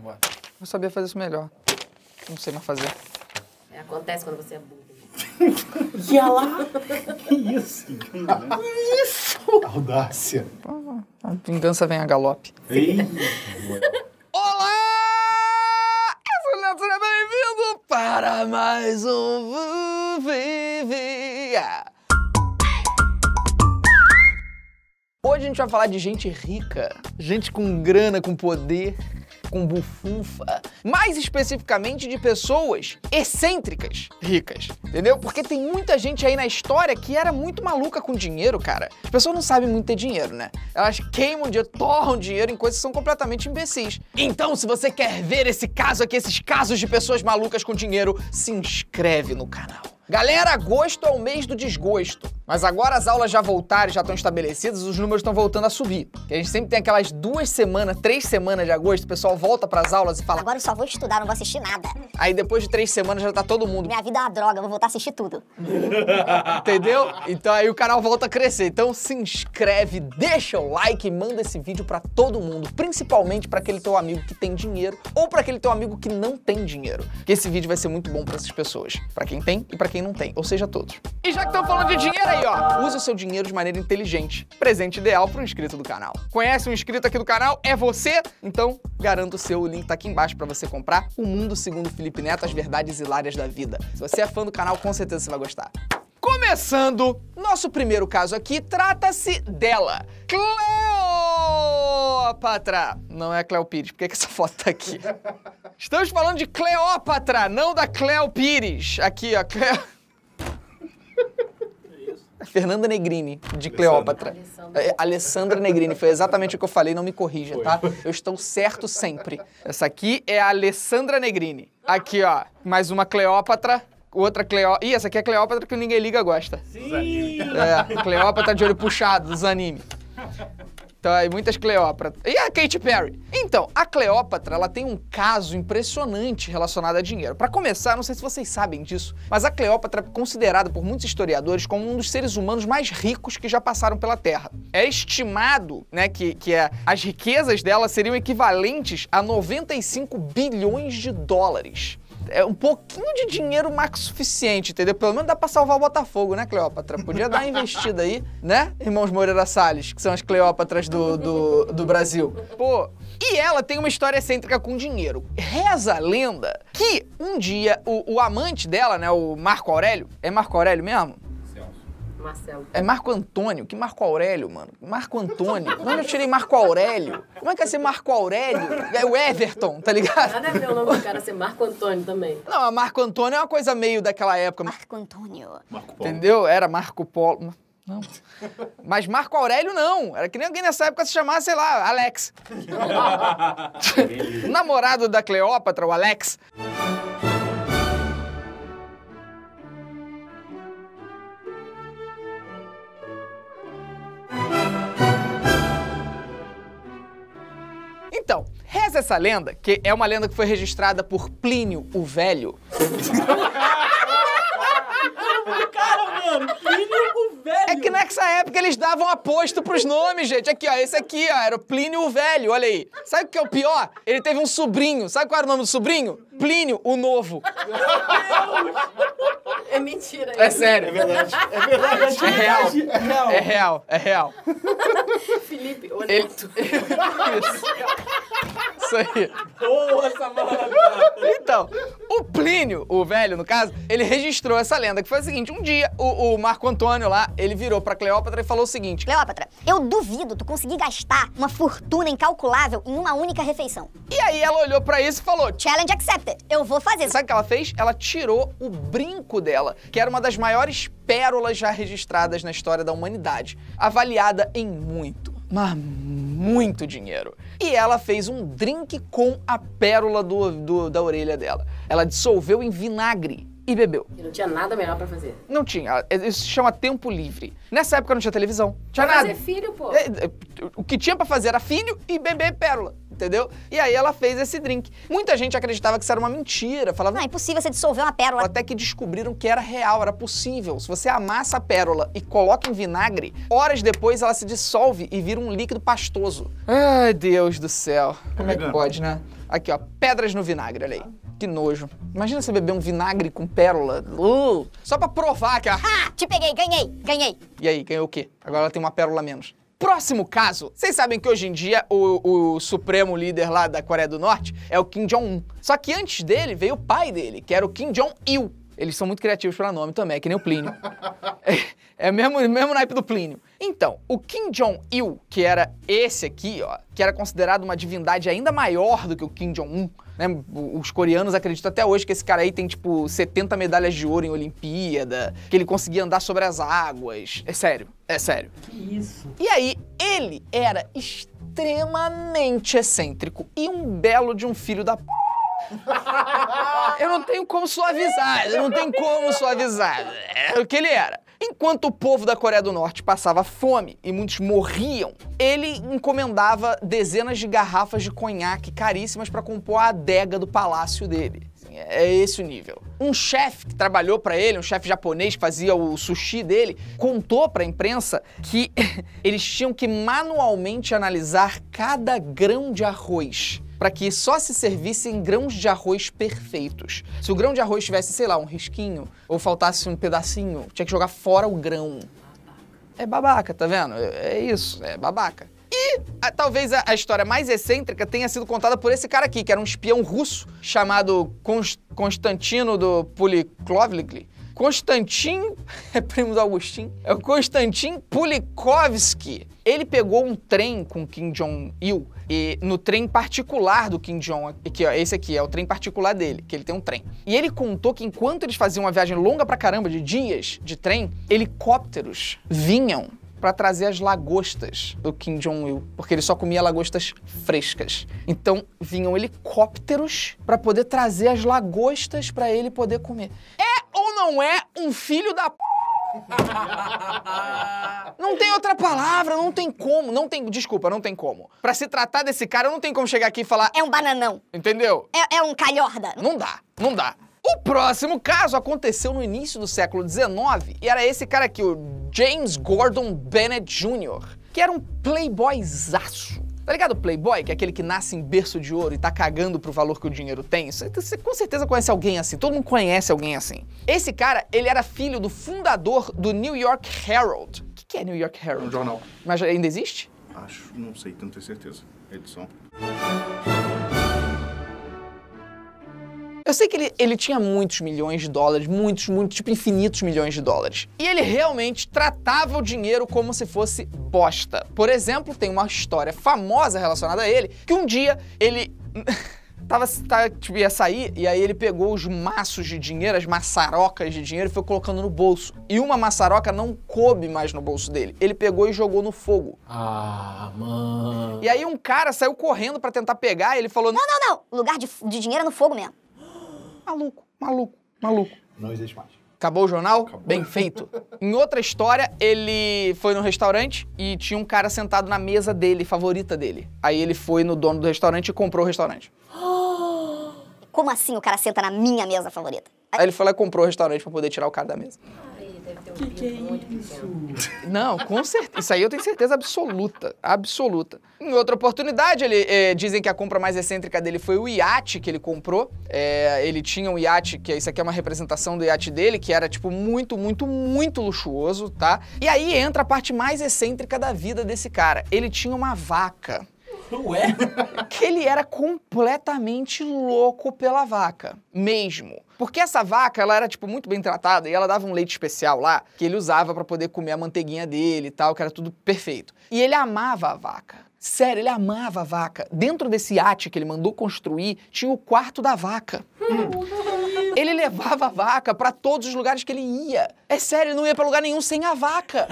Bora. Eu sabia fazer isso melhor. Não sei mais fazer. É, acontece quando você é burro. e ela? que isso? Que isso? Audácia. A vingança vem a galope. Ei. Olá! Eu sou bem-vindo para mais um Hoje a gente vai falar de gente rica, gente com grana, com poder, com bufunfa. Mais especificamente de pessoas excêntricas ricas, entendeu? Porque tem muita gente aí na história que era muito maluca com dinheiro, cara. As pessoas não sabem muito ter dinheiro, né? Elas queimam dinheiro, torram dinheiro em coisas que são completamente imbecis. Então, se você quer ver esse caso aqui, esses casos de pessoas malucas com dinheiro, se inscreve no canal. Galera, agosto é o mês do desgosto. Mas agora as aulas já voltaram, já estão estabelecidas, os números estão voltando a subir. Que a gente sempre tem aquelas duas semanas, três semanas de agosto, o pessoal volta para as aulas e fala: Agora eu só vou estudar, não vou assistir nada. Aí depois de três semanas já tá todo mundo. Minha vida é uma droga, eu vou voltar a assistir tudo. Entendeu? Então aí o canal volta a crescer. Então se inscreve, deixa o like e manda esse vídeo para todo mundo, principalmente para aquele teu amigo que tem dinheiro ou para aquele teu amigo que não tem dinheiro. Que esse vídeo vai ser muito bom para essas pessoas, para quem tem e para quem não tem, ou seja, todos. E já que estão falando de dinheiro, Aí, ó, usa o seu dinheiro de maneira inteligente. Presente ideal para um inscrito do canal. Conhece um inscrito aqui do canal? É você? Então, garanto o seu, o link tá aqui embaixo para você comprar O Mundo Segundo Felipe Neto, as verdades hilárias da vida. Se você é fã do canal, com certeza você vai gostar. Começando, nosso primeiro caso aqui trata-se dela, Cleópatra. Não é a Cleo Pires, por que, é que essa foto tá aqui? Estamos falando de Cleópatra, não da Cleo Pires. Aqui, ó, Cleo... Fernanda Negrini, de Cleópatra. Alessandra. É, Alessandra Negrini, foi exatamente o que eu falei, não me corrija, foi. tá? Eu estou certo sempre. Essa aqui é a Alessandra Negrini. Aqui, ó, mais uma Cleópatra outra Cleópatra. Ih, essa aqui é Cleópatra que o Ninguém Liga gosta. Sim! É, Cleópatra de olho puxado, dos animes. Tá, e muitas Cleópatra. E a Katy Perry? Então, a Cleópatra, ela tem um caso impressionante relacionado a dinheiro. Para começar, não sei se vocês sabem disso, mas a Cleópatra é considerada por muitos historiadores como um dos seres humanos mais ricos que já passaram pela Terra. É estimado, né, que, que é, as riquezas dela seriam equivalentes a 95 bilhões de dólares é um pouquinho de dinheiro max suficiente, entendeu? Pelo menos dá pra salvar o Botafogo, né, Cleópatra? Podia dar uma investida aí, né, irmãos Moreira Salles, que são as Cleópatras do, do, do Brasil. Pô, e ela tem uma história excêntrica com dinheiro. Reza a lenda que um dia o, o amante dela, né, o Marco Aurélio, é Marco Aurélio mesmo? Marcelo. É Marco Antônio. Que Marco Aurélio, mano? Marco Antônio. Onde eu tirei Marco Aurélio? Como é que vai ser Marco Aurélio? É o Everton, tá ligado? Nada a ver o nome do cara ser Marco Antônio também. Não, a Marco Antônio é uma coisa meio daquela época. Marco Antônio. Marco Polo. Entendeu? Era Marco Polo. Não. Mas Marco Aurélio não. Era que nem alguém nessa época se chamasse, sei lá, Alex. Namorado da Cleópatra, o Alex. Conhece essa lenda? Que é uma lenda que foi registrada por Plínio o Velho. Cara, mano, Plínio o Velho. É que nessa época eles davam aposto pros nomes, gente. Aqui, ó, esse aqui, ó, era o Plínio o Velho, olha aí. Sabe o que é o pior? Ele teve um sobrinho. Sabe qual era o nome do sobrinho? Plínio o Novo. É mentira. É isso. É sério. É verdade. É verdade. É real. É real. É real. É real. Felipe, olha. Ele... Isso isso aí. Boa, Então, o Plínio, o velho, no caso, ele registrou essa lenda, que foi o seguinte: um dia o, o Marco Antônio lá, ele virou pra Cleópatra e falou o seguinte: Cleópatra, eu duvido tu conseguir gastar uma fortuna incalculável em uma única refeição. E aí ela olhou pra isso e falou: Challenge accepted, eu vou fazer. Sabe o que ela fez? Ela tirou o brinco dela, que era uma das maiores pérolas já registradas na história da humanidade, avaliada em muito, mas muito dinheiro e ela fez um drink com a pérola do, do, da orelha dela. Ela dissolveu em vinagre e bebeu. E não tinha nada melhor para fazer. Não tinha. Isso se chama tempo livre. Nessa época não tinha televisão. Tinha pra nada. Fazer filho, pô. É, é, o que tinha para fazer era filho e beber pérola entendeu? E aí ela fez esse drink. Muita gente acreditava que isso era uma mentira, falava... Não, é impossível você dissolver uma pérola. Até que descobriram que era real, era possível. Se você amassa a pérola e coloca em vinagre, horas depois ela se dissolve e vira um líquido pastoso. Ai, Deus do céu. Como é que pode, né? Aqui, ó, pedras no vinagre, olha aí. Que nojo. Imagina você beber um vinagre com pérola. Uh, só pra provar que a... Ah, te peguei, ganhei, ganhei. E aí, ganhou o quê? Agora ela tem uma pérola menos. Próximo caso, vocês sabem que hoje em dia o, o, supremo líder lá da Coreia do Norte é o Kim Jong-un. Só que antes dele veio o pai dele, que era o Kim Jong-il. Eles são muito criativos para nome também, é que nem o Plínio. É, é mesmo, mesmo naipe do Plínio. Então, o Kim Jong-il, que era esse aqui, ó, que era considerado uma divindade ainda maior do que o Kim Jong-un, né? Os coreanos acreditam até hoje que esse cara aí tem, tipo, 70 medalhas de ouro em Olimpíada, que ele conseguia andar sobre as águas. É sério, é sério. Que isso. E aí, ele era extremamente excêntrico e um belo de um filho da p. eu não tenho como suavizar, eu não tenho como suavizar. É o que ele era. Enquanto o povo da Coreia do Norte passava fome e muitos morriam, ele encomendava dezenas de garrafas de conhaque caríssimas para compor a adega do palácio dele. É, é esse o nível. Um chefe que trabalhou para ele, um chefe japonês que fazia o sushi dele, contou para a imprensa que eles tinham que manualmente analisar cada grão de arroz para que só se servissem grãos de arroz perfeitos. Se o grão de arroz tivesse, sei lá, um risquinho, ou faltasse um pedacinho, tinha que jogar fora o grão. É babaca, tá vendo? É, é isso, é babaca. E a, talvez a, a, história mais excêntrica tenha sido contada por esse cara aqui, que era um espião russo chamado Const Constantino do Poliklovlik. Constantin, é primo do Agostinho, é o Constantin Pulikovsky. Ele pegou um trem com Kim Jong-il e no trem particular do Kim Jong, aqui ó, é esse aqui é o trem particular dele, que ele tem um trem. E ele contou que enquanto eles faziam uma viagem longa pra caramba, de dias de trem, helicópteros vinham para trazer as lagostas do Kim Jong-il, porque ele só comia lagostas frescas. Então vinham helicópteros para poder trazer as lagostas para ele poder comer. É ou não é um filho da p não tem outra palavra, não tem como, não tem, desculpa, não tem como. Para se tratar desse cara, não tem como chegar aqui e falar é um bananão. Entendeu? É, é um calhorda. Não dá, não dá. O próximo caso aconteceu no início do século XIX e era esse cara aqui, o James Gordon Bennett Jr., que era um playboyzaço Tá ligado o playboy, que é aquele que nasce em berço de ouro e tá cagando pro valor que o dinheiro tem? Você, você com certeza conhece alguém assim, todo mundo conhece alguém assim. Esse cara, ele era filho do fundador do New York Herald. O que, que é New York é Herald? Um jornal. Mas ainda existe? Acho, não sei, não tenho certeza. Edição. Eu sei que ele, ele tinha muitos milhões de dólares, muitos, muitos, tipo infinitos milhões de dólares. E ele realmente tratava o dinheiro como se fosse bosta. Por exemplo, tem uma história famosa relacionada a ele, que um dia ele... tava, tá, tipo, ia sair, e aí ele pegou os maços de dinheiro, as maçarocas de dinheiro, e foi colocando no bolso. E uma maçaroca não coube mais no bolso dele. Ele pegou e jogou no fogo. Ah, mano. E aí um cara saiu correndo para tentar pegar, e ele falou: Não, não, não! lugar de, de dinheiro é no fogo mesmo. Maluco, maluco, maluco. Não existe mais. Acabou o jornal? Acabou. Bem feito. em outra história, ele foi no restaurante e tinha um cara sentado na mesa dele, favorita dele. Aí ele foi no dono do restaurante e comprou o restaurante. Como assim o cara senta na minha mesa favorita? Aí ele foi lá e comprou o restaurante pra poder tirar o cara da mesa tem que que é isso? pequeno. Não, com certeza. Isso aí eu tenho certeza absoluta. Absoluta. Em outra oportunidade, ele, é, dizem que a compra mais excêntrica dele foi o iate que ele comprou. É, ele tinha um iate, que isso aqui é uma representação do iate dele, que era, tipo, muito, muito, muito luxuoso, tá? E aí entra a parte mais excêntrica da vida desse cara. Ele tinha uma vaca. Ué? que ele era completamente louco pela vaca. Mesmo. Porque essa vaca, ela era, tipo, muito bem tratada e ela dava um leite especial lá, que ele usava para poder comer a manteiguinha dele e tal, que era tudo perfeito. E ele amava a vaca. Sério, ele amava a vaca. Dentro desse iate que ele mandou construir, tinha o quarto da vaca. Hum. Ele levava a vaca para todos os lugares que ele ia. É sério, ele não ia para lugar nenhum sem a vaca.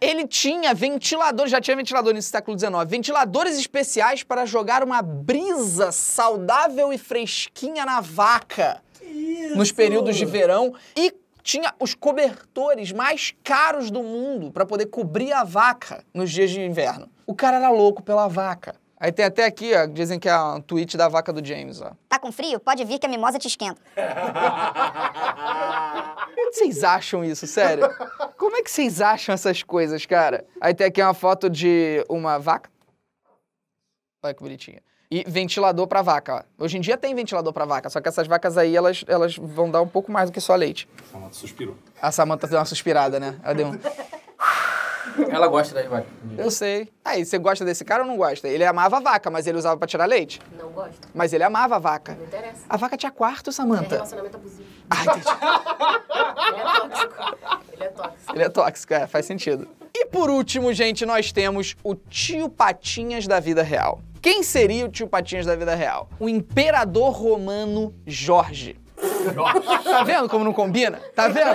ele tinha ventiladores, já tinha ventilador no século XIX, ventiladores especiais para jogar uma brisa saudável e fresquinha na vaca. isso? Nos períodos de verão e tinha os cobertores mais caros do mundo para poder cobrir a vaca nos dias de inverno. O cara era louco pela vaca. Aí tem até aqui, ó, dizem que é um tweet da vaca do James, ó. Tá com frio? Pode vir que a mimosa te esquenta. Como vocês acham isso, sério? Como é que vocês acham essas coisas, cara? Aí tem aqui uma foto de uma vaca. Olha que bonitinha. E ventilador para vaca, ó. Hoje em dia tem ventilador para vaca, só que essas vacas aí, elas, elas vão dar um pouco mais do que só leite. A Samanta suspirou. A Samanta deu uma suspirada, né? Ela deu um... Ela gosta das vacas. Eu sei. Aí, você gosta desse cara ou não gosta? Ele amava a vaca, mas ele usava pra tirar leite? Não gosto. Mas ele amava a vaca. Não interessa. A vaca tinha quarto, Samanta. É relacionamento abusivo. Ai, ah, entendi. ele é tóxico. Ele é tóxico. Ele é tóxico, é, faz sentido. E por último, gente, nós temos o tio Patinhas da vida real. Quem seria o tio Patinhas da vida real? O imperador romano Jorge. Tá vendo como não combina? Tá vendo?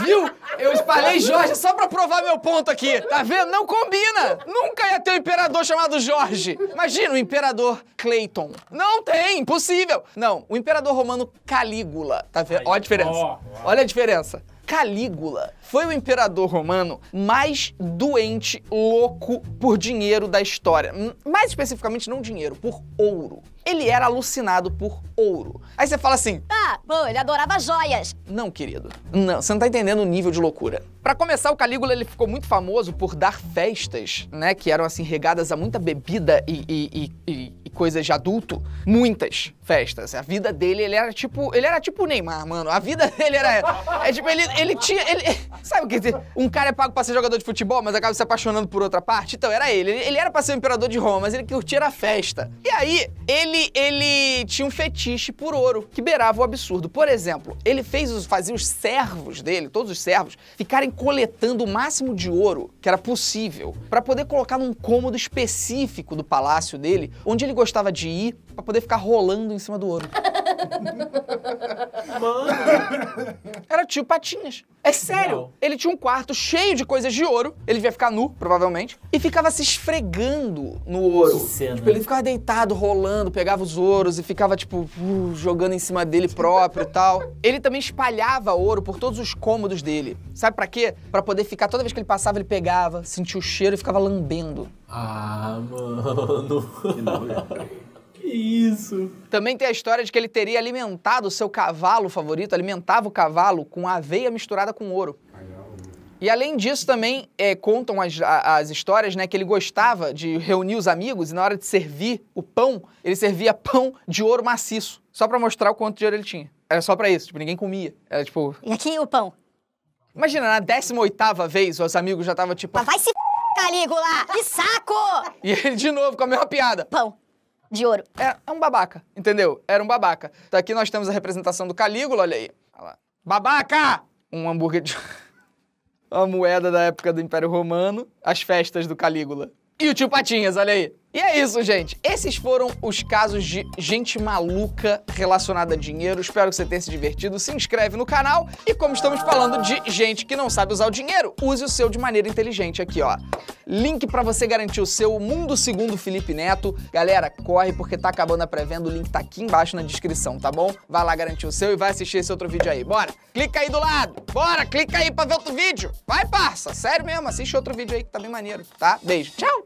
Viu? Eu espalhei Jorge só pra provar meu ponto aqui. Tá vendo? Não combina! Nunca ia ter um imperador chamado Jorge. Imagina o imperador Clayton. Não tem, impossível. Não, o imperador romano Calígula. Tá vendo? Olha a diferença. Olha a diferença. Calígula foi o imperador romano mais doente, louco por dinheiro da história. Mais especificamente, não dinheiro, por ouro ele era alucinado por ouro. Aí você fala assim: Ah, pô, ele adorava joias. Não, querido. Não, você não tá entendendo o nível de loucura. Para começar, o Calígula ele ficou muito famoso por dar festas, né, que eram assim regadas a muita bebida e, e, e, e coisas de adulto, muitas festas. A vida dele, ele era tipo, ele era tipo o Neymar, mano. A vida dele era é tipo ele, ele tinha, ele, sabe o que um cara é pago para ser jogador de futebol, mas acaba se apaixonando por outra parte. Então era ele. Ele, ele era para ser o imperador de Roma, mas ele curtia a festa. E aí ele ele, ele tinha um fetiche por ouro, que beirava o absurdo. Por exemplo, ele fez os, fazia os servos dele, todos os servos, ficarem coletando o máximo de ouro que era possível para poder colocar num cômodo específico do palácio dele, onde ele gostava de ir para poder ficar rolando em cima do ouro. Mano. Era tio Patinhas. É sério. Ele tinha um quarto cheio de coisas de ouro. Ele ia ficar nu, provavelmente. E ficava se esfregando no ouro. Tipo, ele ficava deitado, rolando, pegava os ouros e ficava, tipo, uh, jogando em cima dele próprio e tal. Ele também espalhava ouro por todos os cômodos dele. Sabe para quê? Para poder ficar, toda vez que ele passava, ele pegava, sentia o cheiro e ficava lambendo. Ah, mano. Isso. Também tem a história de que ele teria alimentado o seu cavalo favorito, alimentava o cavalo com aveia misturada com ouro. E além disso, também é, contam as, as, histórias, né, que ele gostava de reunir os amigos e na hora de servir o pão, ele servia pão de ouro maciço, só para mostrar o quanto de ouro ele tinha. Era só para isso, tipo, ninguém comia. Era tipo. E aqui o pão. Imagina, na 18 vez, os amigos já estavam tipo. Mas vai se Calígula! Que saco! E ele de novo com a mesma piada. Pão de ouro. É, é um babaca, entendeu? Era um babaca. Então aqui nós temos a representação do Calígula, olha aí. Olha lá. Babaca! Um hambúrguer de... Uma moeda da época do Império Romano. As festas do Calígula. E o tio Patinhas, olha aí. E é isso, gente. Esses foram os casos de gente maluca relacionada a dinheiro. Espero que você tenha se divertido. Se inscreve no canal. E como estamos falando de gente que não sabe usar o dinheiro, use o seu de maneira inteligente aqui, ó. Link para você garantir o seu Mundo Segundo Felipe Neto. Galera, corre porque tá acabando a pré-venda. O link tá aqui embaixo na descrição, tá bom? Vai lá garantir o seu e vai assistir esse outro vídeo aí. Bora! Clica aí do lado. Bora, clica aí para ver outro vídeo. Vai, parça. Sério mesmo, assiste outro vídeo aí que tá bem maneiro, tá? Beijo. Tchau.